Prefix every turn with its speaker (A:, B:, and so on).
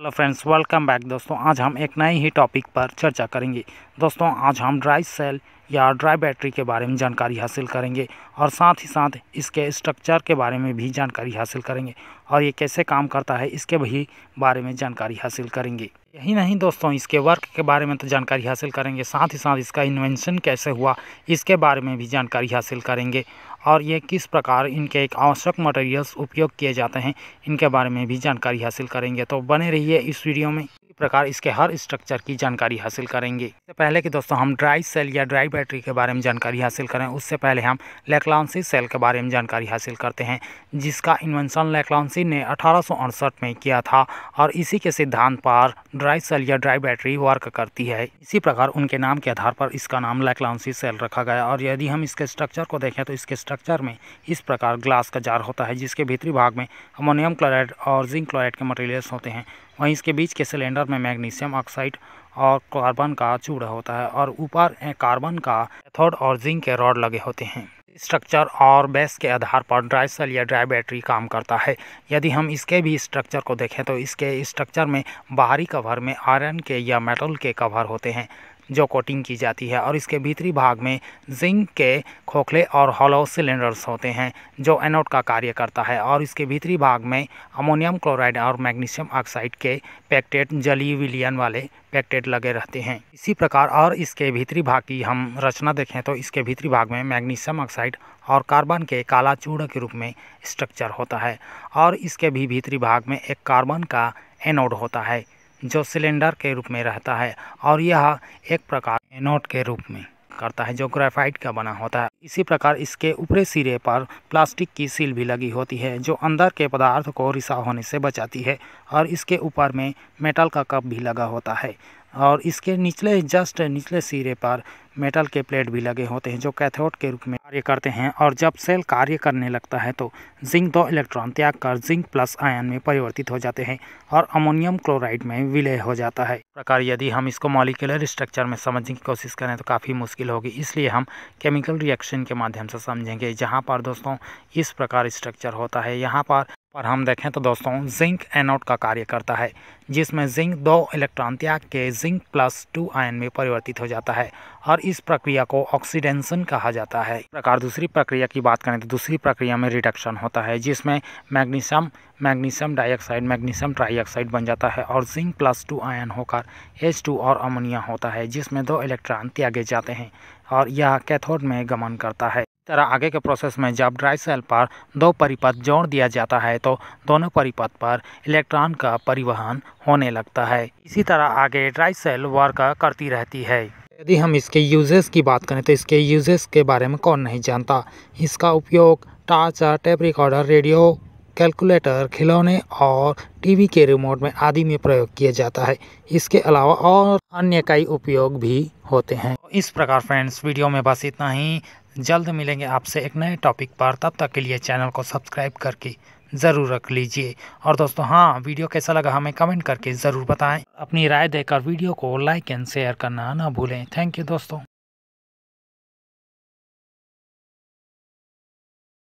A: hello friends welcome back दोस्तों आज हम एक नए ही टॉपिक पर चर्चा करेंगे दोस्तों आज हम ड्राई सेल या ड्राई बैटरी के बारे में जानकारी हासिल करेंगे और साथ ही साथ इसके स्ट्रक्चर के बारे में भी जानकारी हासिल करेंगे और ये कैसे काम करता है इसके भी बारे में जानकारी हासिल करेंगे यही नहीं दोस्तों इसके वर्क के बारे में तो जानकारी हासिल करेंगे साथ ही साथ इसका इन्वेंशन कैसे हुआ इसके बारे में भी जानकारी हासिल करेंगे और ये किस प्रकार इनके एक आवश्यक मटेरियल्स उपयोग किए जाते हैं इनके बारे में भी जानकारी हासिल करेंगे तो बने रहिए इस वीडियो में प्रकार इसके हर स्ट्रक्चर की जानकारी हासिल करेंगे तो पहले कि दोस्तों हम ड्राई सेल या ड्राई बैटरी के बारे में जानकारी हासिल करें उससे पहले हम लेकलांसी सेल के बारे में जानकारी हासिल करते हैं जिसका इन्वेंशन लेकलांसी ने अठारह में किया था और इसी के सिद्धांत पर ड्राई सेल या ड्राई बैटरी वर्क करती है इसी प्रकार उनके नाम के आधार पर इसका नाम लेकलांसी सेल रखा गया और यदि हम इसके स्ट्रक्चर को देखें तो इसके स्ट्रक्चर में इस प्रकार ग्लास का जार होता है जिसके भीतरी भाग में अमोनियम क्लोराइड और जिंक क्लोराइड के मटेरियल्स होते हैं वहीं इसके बीच के सिलेंडर में मैग्नीशियम ऑक्साइड और कार्बन का चूड़ा होता है और ऊपर कार्बन का एथोड और जिंक के रॉड लगे होते हैं स्ट्रक्चर और बेस के आधार पर ड्राई सेल या ड्राई बैटरी काम करता है यदि हम इसके भी स्ट्रक्चर को देखें तो इसके स्ट्रक्चर में बाहरी कवर में आयरन के या मेटल के कवर होते हैं जो कोटिंग की जाती है और इसके भीतरी भाग में जिंक के खोखले और हॉलो सिलेंडर्स होते हैं जो एनोड का कार्य करता है और इसके भीतरी भाग में अमोनियम क्लोराइड और मैग्नीशियम ऑक्साइड के पैक्टेट जली विलियन वाले पैक्टेट लगे रहते हैं इसी प्रकार और इसके भीतरी भाग की हम रचना देखें तो इसके भीतरी भाग में मैग्नीशियम ऑक्साइड और कार्बन के काला चूड़ा के रूप में स्ट्रक्चर होता है और इसके भी भीतरी भाग में एक कार्बन का एनोड होता है जो सिलेंडर के रूप में रहता है और यह एक प्रकार एनोट के रूप में करता है जो ग्रेफाइट का बना होता है इसी प्रकार इसके ऊपरी सिरे पर प्लास्टिक की सील भी लगी होती है जो अंदर के पदार्थ को रिसाव होने से बचाती है और इसके ऊपर में मेटल का कप भी लगा होता है और इसके निचले जस्ट निचले सिरे पर मेटल के प्लेट भी लगे होते हैं जो कैथोड के रूप में कार्य करते हैं और जब सेल कार्य करने लगता है तो जिंक दो इलेक्ट्रॉन त्याग कर जिंक प्लस आयन में परिवर्तित हो जाते हैं और अमोनियम क्लोराइड में विलय हो जाता है प्रकार यदि हम इसको मॉलिकुलर स्ट्रक्चर में समझने की कोशिश करें तो काफ़ी मुश्किल होगी इसलिए हम केमिकल रिएक्शन के माध्यम से समझेंगे जहाँ पर दोस्तों इस प्रकार स्ट्रक्चर होता है यहाँ पर पर हम देखें तो दोस्तों जिंक एनोड का कार्य करता है जिसमें जिंक दो इलेक्ट्रॉन त्याग के जिंक प्लस टू आयन में परिवर्तित हो जाता है और इस प्रक्रिया को ऑक्सीडेंशन कहा जाता है प्रकार दूसरी प्रक्रिया की बात करें तो दूसरी प्रक्रिया में रिडक्शन होता है जिसमें magnesium magnesium dioxide magnesium trioxide बन जाता है और जिंक प्लस टू आयन होकर एच टू और अमोनिया होता है जिसमें दो इलेक्ट्रॉन त्यागे जाते हैं और यह कैथोड में गमन करता है तरह आगे के प्रोसेस में जब ड्राई सेल पर दो परिपथ जोड़ दिया जाता है तो दोनों परिपथ पर इलेक्ट्रॉन का परिवहन होने लगता है इसी तरह आगे ड्राई सेल वर्क करती रहती है यदि हम इसके यूजेस की बात करें तो इसके यूजेस के बारे में कौन नहीं जानता इसका उपयोग torch tape recorder radio calculator खिलौने और टीवी के रिमोट में आदि में प्रयोग किया जाता है इसके अलावा और अन्य कई उपयोग भी होते हैं तो इस प्रकार फ्रेंड्स वीडियो में बस इतना ही जल्द मिलेंगे आपसे एक नए टॉपिक पर तब तक के लिए चैनल को सब्सक्राइब करके ज़रूर रख लीजिए और दोस्तों हाँ वीडियो कैसा लगा हमें कमेंट करके ज़रूर बताएं अपनी राय देकर वीडियो को लाइक एंड शेयर करना ना भूलें थैंक यू दोस्तों